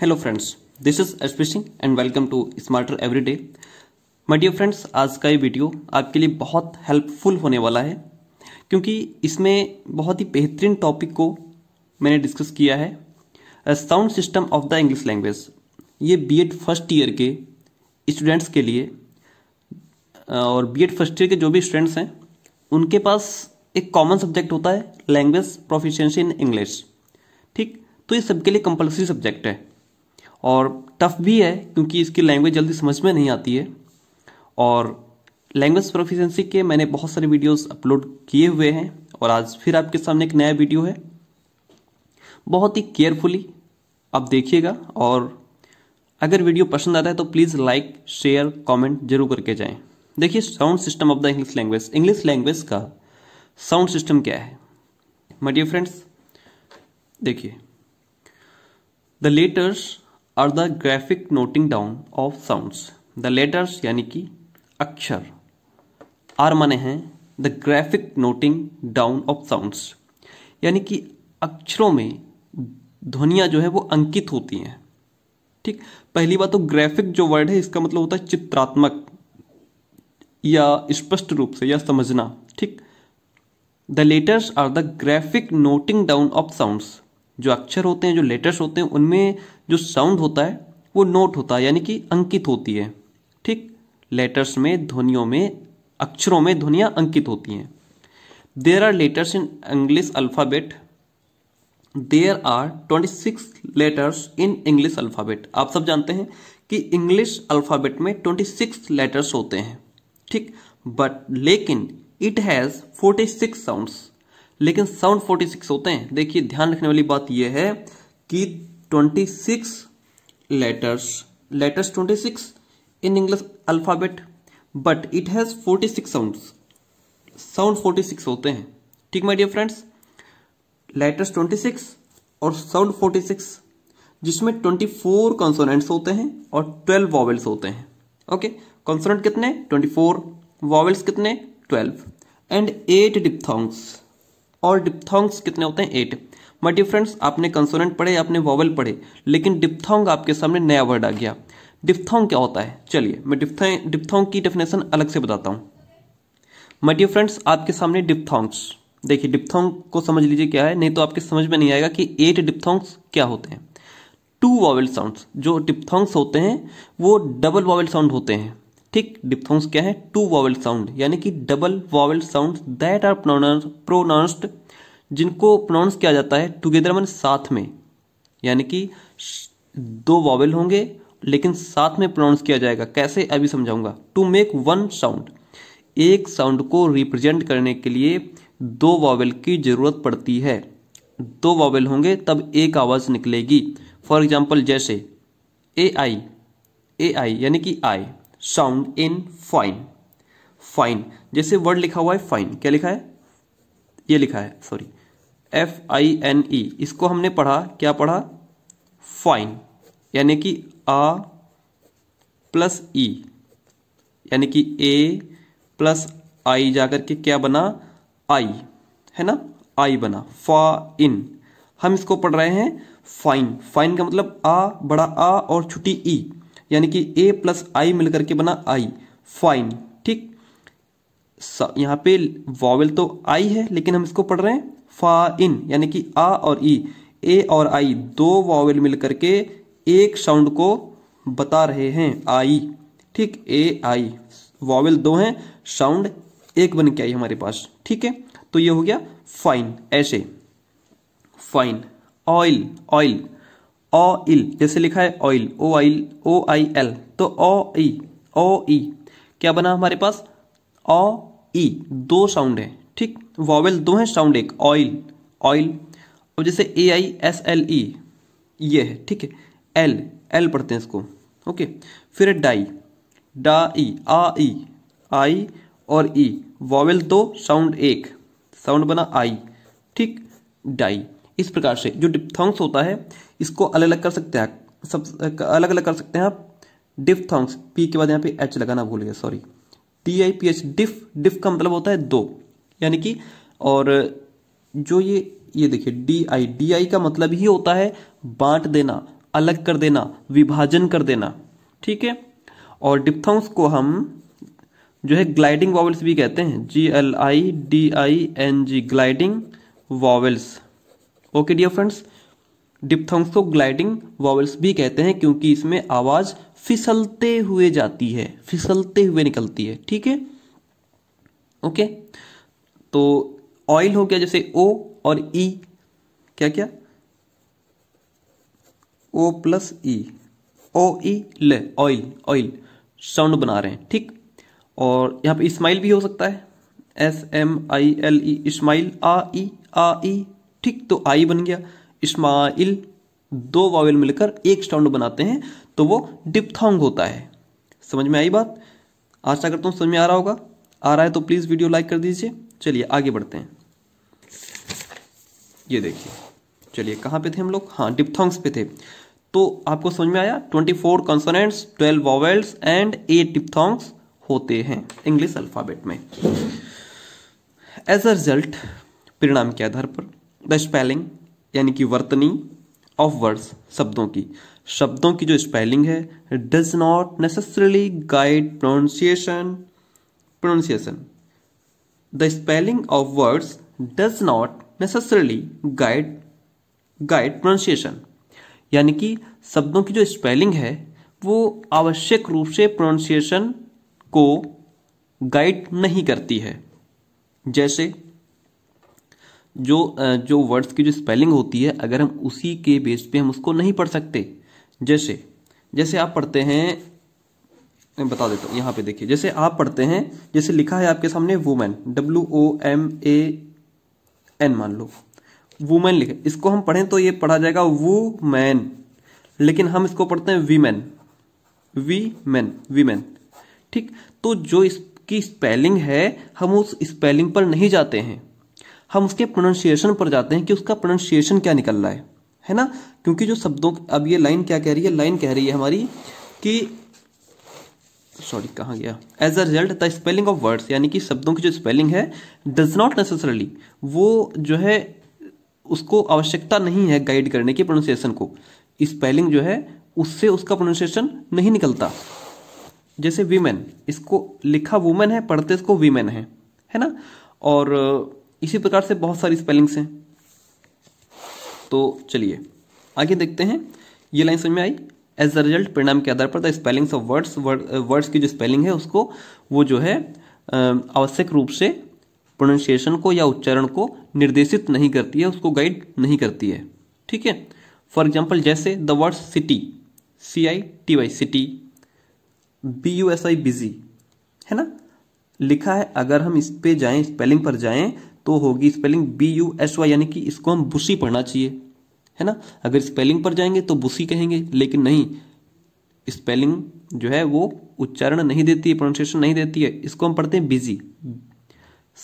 Hello friends this is एसपिशिंग and welcome to smarter everyday my dear friends आज का ये वीडियो आपके लिए बहुत हेल्पफुल होने वाला है क्योंकि इसमें बहुत ही बेहतरीन टॉपिक को मैंने डिस्कस किया है sound system of the English language ये बी फर्स्ट ईयर के स्टूडेंट्स के लिए और बी फर्स्ट ईयर के जो भी स्टूडेंट्स हैं उनके पास एक कॉमन सब्जेक्ट होता है लैंग्वेज प्रोफिशेंसी इन इंग्लिश ठीक तो ये सबके लिए कंपलसरी सब्जेक्ट है और टफ भी है क्योंकि इसकी लैंग्वेज जल्दी समझ में नहीं आती है और लैंग्वेज प्रोफिशेंसी के मैंने बहुत सारे वीडियोस अपलोड किए हुए हैं और आज फिर आपके सामने एक नया वीडियो है बहुत ही केयरफुली आप देखिएगा और अगर वीडियो पसंद आता है तो प्लीज़ लाइक शेयर कमेंट जरूर करके जाएं देखिए sound system of the English language English language का साउंड सिस्टम क्या है माय डियर फ्रेंड्स देखिए the letters are the graphic noting down of sounds the letters यानी कि अक्षर आर माने हैं the graphic noting down of sounds यानी कि अक्षरों में ध्वनियाँ जो है वो अंकित होती हैं ठीक पहली बात तो ग्राफिक जो वर्ड है इसका मतलब होता है चित्रात्मक या स्पष्ट रूप से या समझना ठीक the letters are the graphic noting down of sounds जो अक्षर होते हैं जो लेटर्स होते हैं उनमें जो साउंड होता है वो नोट होता है यानी कि अंकित होती है ठीक लेटर्स में ध्वनियों में अक्षरों में ध्वनियाँ अंकित होती हैं there are letters in English alphabet there are twenty six letters in English alphabet आप सब जानते हैं कि इंग्लिश अल्फ़ाबेट में ट्वेंटी सिक्स लेटर्स होते हैं ठीक बट लेकिन it has forty six sounds लेकिन साउंड 46 होते हैं देखिए ध्यान रखने वाली बात यह है कि 26 letters letters 26 in English alphabet but it has 46 sounds sound 46 होते हैं ठीक माय डियर फ्रेंड्स लेटर्स 26 और साउंड 46 जिसमें 24 कॉन्सोनेंट्स होते हैं और 12 वॉवल्स होते हैं ओके कॉन्सोनेंट कितने 24 वॉवल्स कितने 12 एंड 8 डिप्थोंग्स और डिप्थोंग्स कितने होते हैं एट माई डियर फ्रेंड्स आपने कंसोनेंट पढ़े आपने वॉवल पढ़े लेकिन डिप्थोंग आपके सामने नया वर्ड आ गया डिप्थोंग क्या होता है चलिए मैं डिप्थोंग की डेफिनेशन अलग से बताता हूँ माई फ्रेंड्स आपके सामने डिप्थोंग्स देखिए डिप्थोंग को समझ लीजिए क्या है नहीं तो आपके समझ में नहीं आएगा कि एट डिप्थोंग्स क्या होते हैं टू वॉवल साउंड्स जो डिप्थोंग्स होते हैं वो डबल वॉवल साउंड होते हैं ठीक डिफॉन्स क्या है टू वॉवल साउंड यानी कि double vowel sound that are pronounced जिनको प्रोनाउंस किया जाता है टुगेदर मन साथ में यानी कि दो वॉवल होंगे लेकिन साथ में प्रोनाउंस किया जाएगा कैसे अभी समझाऊंगा टू मेक वन साउंड एक साउंड को रिप्रेजेंट करने के लिए दो वॉवल की जरूरत पड़ती है दो वॉवल होंगे तब एक आवाज़ निकलेगी फॉर एग्जाम्पल जैसे ए आई ए आई यानी कि I sound in fine fine जैसे वर्ड लिखा हुआ है फाइन क्या लिखा है ये लिखा है sorry F I N E इसको हमने पढ़ा क्या पढ़ा फाइन यानी कि आ प्लस ई यानी कि ए प्लस आई जाकर के क्या बना आई है ना आई बना फा इन हम इसको पढ़ रहे हैं फाइन फाइन का मतलब आ बड़ा आ और छुट्टी ई e. यानी कि ए प्लस आई मिलकर के बना आई फाइन ठीक यहाँ पे वॉवल तो आई है लेकिन हम इसको पढ़ रहे हैं फा इन यानी कि आ और ई e. ए और आई दो वॉवल मिलकर के एक साउंड को बता रहे हैं आई ठीक ए आई वॉवल दो हैं साउंड एक बन के आई हमारे पास ठीक है तो ये हो गया फाइन ऐसे fine oil oil O I L जैसे लिखा है oil O I O I L तो ओ ई ओ ई क्या बना हमारे पास ओ ई दो साउंड है ठीक वॉवेल दो हैं साउंड एक ऑइल ऑइल और जैसे ए आई एस एल ई ये है ठीक है एल एल पढ़ते हैं इसको ओके फिर है डाई डा ई आ ई आई और ई वॉवेल दो साउंड एक साउंड बना आई ठीक डाई इस प्रकार से जो डिप्थोंग्स होता है इसको अलग अलग कर सकते हैं सब अलग अलग कर सकते हैं आप डिप्थोंग्स पी के बाद यहाँ पे एच लगाना भूल गया sorry T I P H diph diph का मतलब होता है दो यानी कि और जो ये ये देखिए डी आई डी आई का मतलब ही होता है बांट देना अलग कर देना विभाजन कर देना ठीक है और डिप्थोंग्स को हम जो है ग्लाइडिंग वॉवल्स भी कहते हैं G L I D I N G gliding vowels okay dear friends diphthongs को ग्लाइडिंग वॉवल्स भी कहते हैं क्योंकि इसमें आवाज फिसलते हुए जाती है फिसलते हुए निकलती है ठीक है ओके तो ऑयल हो गया जैसे ओ और ई e, क्या क्या ओ प्लस ई ओ ई ले ऑयल ऑयल साउंड बना रहे हैं ठीक और यहां पे इस्माइल भी हो सकता है S M I L E smile आ ई आ ई ठीक तो आई बन गया इस्माइल दो वावेल मिलकर एक साउंड बनाते हैं तो वो डिपथोंग होता है समझ में आई बात आशा करता हूँ समझ में आ रहा होगा आ रहा है तो प्लीज़ वीडियो लाइक कर दीजिए चलिए आगे बढ़ते हैं ये देखिए चलिए कहाँ पे थे हम लोग हाँ डिपथोंग्स पे थे तो आपको समझ में आया twenty four consonants twelve vowels and eight diphthongs होते हैं इंग्लिश अल्फ़ाबेट में एज अ रिजल्ट परिणाम के आधार पर द स्पेलिंग यानी कि वर्तनी ऑफ वर्ड्स शब्दों की शब्दों की जो स्पेलिंग है does not necessarily guide pronunciation pronunciation the spelling of words does not necessarily guide guide pronunciation यानी कि शब्दों की जो स्पेलिंग है वो आवश्यक रूप से प्रोनाउंसिएशन को गाइड नहीं करती है जैसे जो जो वर्ड्स की जो स्पेलिंग होती है अगर हम उसी के बेस पे हम उसको नहीं पढ़ सकते जैसे जैसे आप पढ़ते हैं मैं बता देता हूँ यहाँ पे देखिए जैसे आप पढ़ते हैं जैसे लिखा है आपके सामने women W O M A N मान लो वुमेन लिखे इसको हम पढ़ें तो ये पढ़ा जाएगा मैन लेकिन हम इसको पढ़ते हैं वीमेन वी मैन वीमेन ठीक तो जो इसकी स्पेलिंग है हम उस स्पेलिंग पर नहीं जाते हैं हम उसके प्रोनाउंसिएशन पर जाते हैं कि उसका प्रोनाउंसिएशन क्या निकल रहा है है ना क्योंकि जो शब्दों अब ये लाइन क्या कह रही है लाइन कह रही है हमारी कि सॉरी कहाँ गया as a result the spelling of words यानी कि शब्दों की जो स्पेलिंग है डज नॉट नेसेसरली वो जो है उसको आवश्यकता नहीं है गाइड करने की प्रोनाउंसिएशन को स्पेलिंग जो है उससे उसका प्रोनाउंसिएशन नहीं निकलता जैसे वीमेन इसको लिखा वुमेन है पढ़ते इसको वीमेन है है ना और इसी प्रकार से बहुत सारी स्पेलिंग्स हैं तो चलिए आगे देखते हैं ये लाइन समझ में आई एज अ रिजल्ट परिणाम के आधार पर the spellings of words words की जो स्पेलिंग है उसको वो जो है um, आवश्यक रूप से प्रोनाउंसिएशन को या उच्चारण को निर्देशित नहीं करती है उसको गाइड नहीं करती है ठीक है फॉर एग्जाम्पल जैसे the word city C I T Y city B U S I busy है ना लिखा है अगर हम इस पे जाएं स्पेलिंग पर जाएं तो होगी spelling B U S Y यानी कि इसको हम बुसी पढ़ना चाहिए है ना अगर स्पेलिंग पर जाएंगे तो बुसी कहेंगे लेकिन नहीं स्पेलिंग जो है वो उच्चारण नहीं देती है प्रोनाउंसिएशन नहीं देती है इसको हम पढ़ते हैं बिजी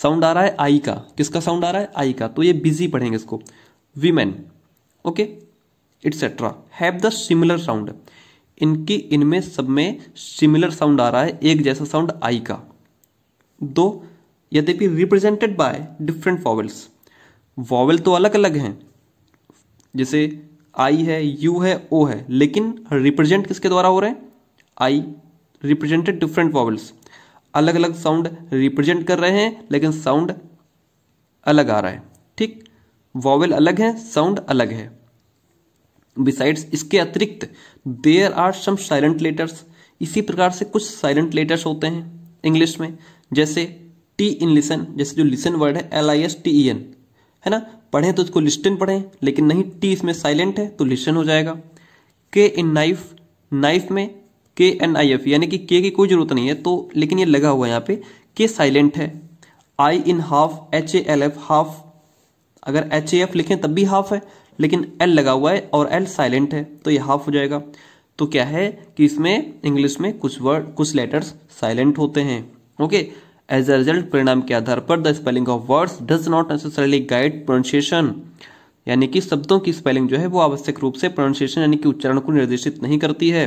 साउंड आ रहा है आई का किसका साउंड आ रहा है आई का तो ये बिजी पढ़ेंगे इसको women okay etcetera have the similar sound इनकी इनमें सब में सिमिलर साउंड आ रहा है एक जैसा साउंड आई का दो यद्यपि represented by different vowels vowel तो अलग अलग हैं जैसे आई है यू है ओ है लेकिन रिप्रेजेंट किसके द्वारा हो रहे हैं आई रिप्रेजेंटेड डिफरेंट वॉवल्स अलग अलग साउंड रिप्रेजेंट कर रहे हैं लेकिन साउंड अलग आ रहा है ठीक वॉवल अलग है साउंड अलग है बिसाइड्स इसके अतिरिक्त there are some silent letters इसी प्रकार से कुछ साइलेंट लेटर्स होते हैं इंग्लिश में जैसे टी इन लिसन जैसे जो लिसन वर्ड है L I S T E N है ना पढ़ें तो इसको लिस्टन पढ़ें लेकिन नहीं टी इसमें साइलेंट है तो लिस्टन हो जाएगा के इन नाइफ नाइफ में के एन आई एफ यानी कि के की कोई जरूरत नहीं है तो लेकिन ये लगा हुआ है यहाँ पे के साइलेंट है I in half H A L F half अगर एच ए एफ लिखें तब भी हाफ है लेकिन एल लगा हुआ है और एल साइलेंट है तो ये हाफ हो जाएगा तो क्या है कि इसमें इंग्लिश में कुछ वर्ड कुछ लेटर्स साइलेंट होते हैं ओके एज अ रिजल्ट परिणाम के आधार पर the spelling of words does not necessarily guide pronunciation यानी कि शब्दों की स्पेलिंग जो है वो आवश्यक रूप से प्रोनाउंसिएशन यानी कि उच्चारण को निर्देशित नहीं करती है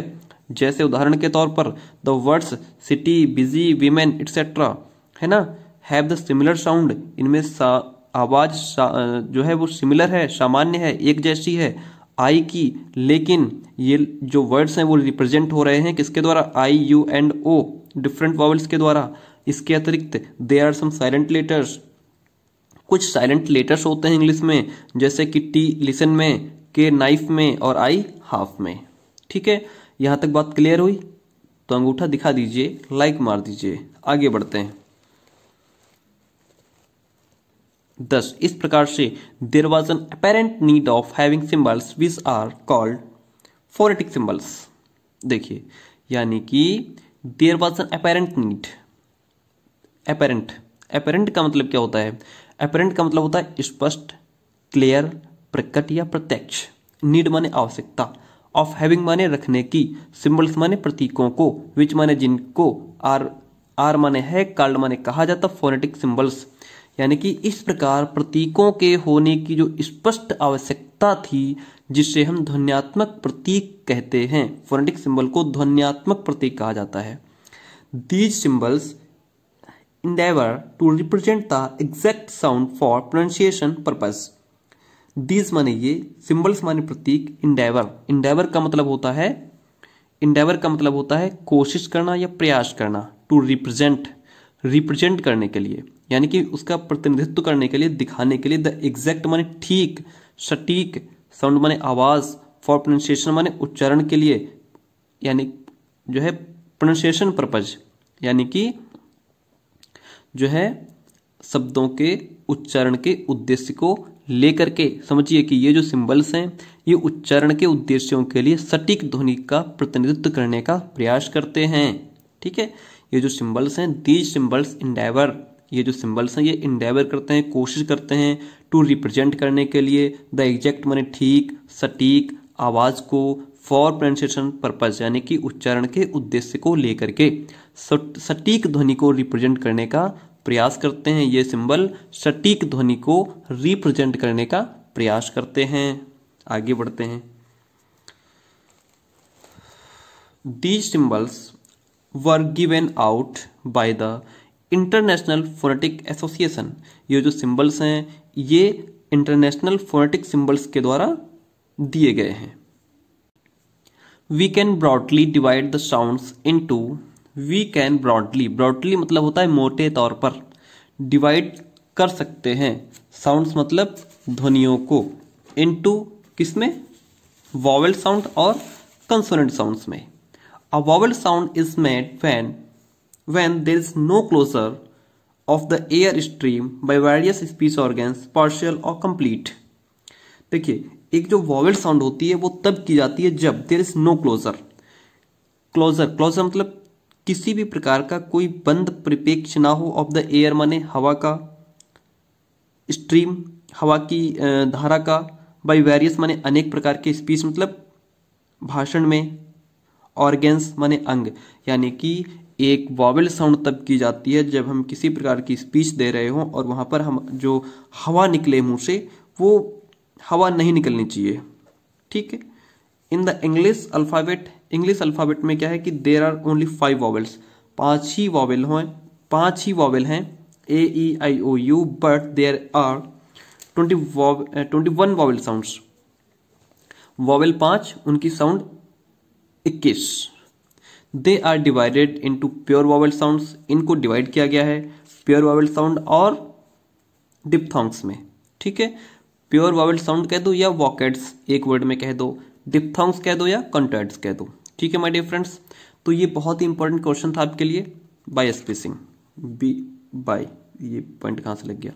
जैसे उदाहरण के तौर पर the words city busy women etcetera है ना हैव द सिमिलर साउंड इनमें सा, आवाज सा, जो है वो सिमिलर है सामान्य है एक जैसी है आई की लेकिन ये जो वर्ड्स हैं वो रिप्रेजेंट हो रहे हैं किसके द्वारा I U and O different vowels के द्वारा इसके अतिरिक्त they are some silent letters कुछ साइलेंट लेटर्स होते हैं इंग्लिश में जैसे कि टी लिसन में के नाइफ में और आई हाफ में ठीक है यहां तक बात क्लियर हुई तो अंगूठा दिखा दीजिए लाइक मार दीजिए आगे बढ़ते हैं दस इस प्रकार से there was an apparent need of having symbols which are called phonetic symbols देखिए यानी कि there was an apparent need apparent apparent का मतलब क्या होता है अपेरेंट का मतलब होता है स्पष्ट क्लियर प्रकट या प्रत्यक्ष नीड माने आवश्यकता ऑफ हैविंग माने रखने की सिंबल्स माने प्रतीकों को विच माने जिनको आर आर माने है कार्ड माने कहा जाता फोनेटिक सिंबल्स यानी कि इस प्रकार प्रतीकों के होने की जो स्पष्ट आवश्यकता थी जिसे हम ध्वनियात्मक प्रतीक कहते हैं फोनेटिक सिंबल को ध्वनियात्मक प्रतीक कहा जाता है these symbols endeavor to represent the exact sound for pronunciation purpose. These माने ये symbols माने प्रतीक endeavor. Endeavor का मतलब होता है इंडेवर का मतलब होता है कोशिश करना या प्रयास करना टू रिप्रेजेंट रिप्रेजेंट करने के लिए यानी कि उसका प्रतिनिधित्व करने के लिए दिखाने के लिए द एग्जैक्ट माने ठीक सटीक साउंड माने आवाज़ फॉर प्रोनाउंसिएशन माने उच्चारण के लिए यानी जो है प्रोनाउंसिएशन पर्पज यानी कि जो है शब्दों के उच्चारण के उद्देश्य को लेकर के समझिए कि ये जो सिंबल्स हैं ये उच्चारण के उद्देश्यों के लिए सटीक ध्वनि का प्रतिनिधित्व करने का प्रयास करते हैं ठीक है ये जो सिंबल्स हैं दीज सिंबल्स इंडेवर ये जो सिंबल्स हैं ये इंडेवर करते हैं कोशिश करते हैं टू रिप्रेजेंट करने के लिए द एग्जैक्ट मैंने ठीक सटीक आवाज़ को फॉर प्रोनाउंसिएशन पर्पज यानी कि उच्चारण के उद्देश्य को लेकर के सटीक ध्वनि को रिप्रेजेंट करने का प्रयास करते हैं ये सिंबल सटीक ध्वनि को रिप्रेजेंट करने का प्रयास करते हैं आगे बढ़ते हैं the symbols were given out by the International Phonetic Association ये जो सिंबल्स हैं ये इंटरनेशनल फोनेटिक सिंबल्स के द्वारा दिए गए हैं we can broadly divide the sounds into we can broadly broadly मतलब होता है मोटे तौर पर डिवाइड कर सकते हैं साउंड्स मतलब ध्वनियों को इनटू में वॉवल साउंड और कंसोनेंट साउंड्स में a vowel sound is made when when there is no closure of the air stream by various speech organs partial और कंप्लीट देखिए एक जो वॉवल साउंड होती है वो तब की जाती है जब there is no closure closure closure मतलब किसी भी प्रकार का कोई बंद परिपेक्ष्य ना हो ऑफ द एयर माने हवा का स्ट्रीम हवा की धारा का बाई वेरियस माने अनेक प्रकार के स्पीच मतलब भाषण में ऑर्गेन्स माने अंग यानी कि एक वॉवल साउंड तब की जाती है जब हम किसी प्रकार की स्पीच दे रहे हों और वहाँ पर हम जो हवा निकले मुँह से वो हवा नहीं निकलनी चाहिए ठीक है in the English alphabet English alphabet में क्या है कि there are only five vowels पाँच ही वॉवल हों पाँच ही वॉवल हैं A E I O U but there are twenty twenty one vowel sounds vowel पाँच उनकी साउंड इक्कीस they are divided in two pure vowel sound इनको डिवाइड किया गया है प्योर वॉवल साउंड और डिप्थोंग्स में ठीक है प्योर वॉवल साउंड कह दो या वॉकेट्स एक वर्ड में कह दो डिप्थोंग्स कह दो या कंटेंट्स कह दो ठीक है माय डियर फ्रेंड्स तो ये बहुत ही इंपॉर्टेंट क्वेश्चन था आपके लिए बाय स्पेसिंग बी बाय ये पॉइंट कहाँ से लग गया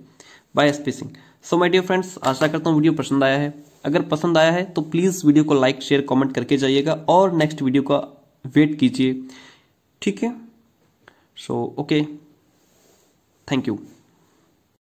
by spacing so my dear friends आशा करता हूँ वीडियो पसंद आया है अगर पसंद आया है तो प्लीज़ वीडियो को लाइक शेयर कॉमेंट करके जाइएगा और नेक्स्ट वीडियो का वेट कीजिए ठीक है सो ओके थैंक यू